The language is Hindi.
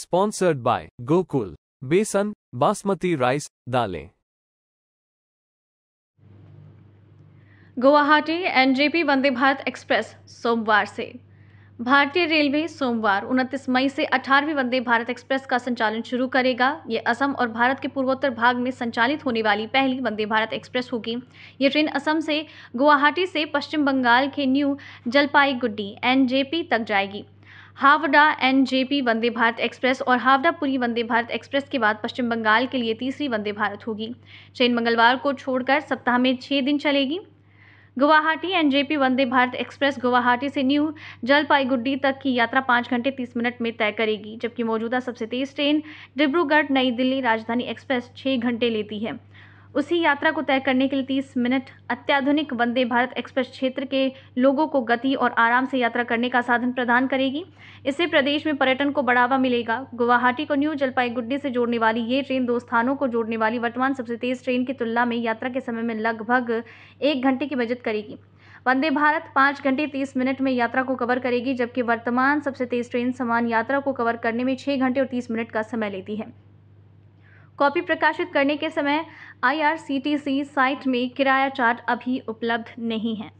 स्पॉन्सर्ड बाय गोकुल बेसन बासमती राइस दालें गुवाहाटी एनजेपी वंदे भारत एक्सप्रेस सोमवार से भारतीय रेलवे सोमवार 29 मई से 18वीं वंदे भारत एक्सप्रेस का संचालन शुरू करेगा ये असम और भारत के पूर्वोत्तर भाग में संचालित होने वाली पहली वंदे भारत एक्सप्रेस होगी ये ट्रेन असम से गुवाहाटी से पश्चिम बंगाल के न्यू जलपाईगुड्डी एनजेपी तक जाएगी Howrah N J P Vande Bharat Express और हावड़ा पुरी वंदे भारत एक्सप्रेस के बाद पश्चिम बंगाल के लिए तीसरी वंदे भारत होगी ट्रेन मंगलवार को छोड़कर सप्ताह में छः दिन चलेगी गुवाहाटी एनजेपी वंदे भारत एक्सप्रेस गुवाहाटी से न्यू जलपाईगुड़ी तक की यात्रा पाँच घंटे तीस मिनट में तय करेगी जबकि मौजूदा सबसे तेज ट्रेन डिब्रूगढ़ नई दिल्ली राजधानी एक्सप्रेस छः घंटे लेती है उसी यात्रा को तय करने के लिए तीस मिनट अत्याधुनिक वंदे भारत एक्सप्रेस क्षेत्र के लोगों को गति और आराम से यात्रा करने का साधन प्रदान करेगी इससे प्रदेश में पर्यटन को बढ़ावा मिलेगा गुवाहाटी को न्यू जलपाईगुड्डी से जोड़ने वाली ये ट्रेन दो स्थानों को जोड़ने वाली वर्तमान सबसे तेज ट्रेन की तुलना में यात्रा के समय में लगभग एक घंटे की बचत करेगी वंदे भारत पाँच घंटे तीस मिनट में यात्रा को कवर करेगी जबकि वर्तमान सबसे तेज ट्रेन समान यात्रा को कवर करने में छः घंटे और तीस मिनट का समय लेती है कॉपी प्रकाशित करने के समय I R C T C site में किराया चार्ट अभी उपलब्ध नहीं है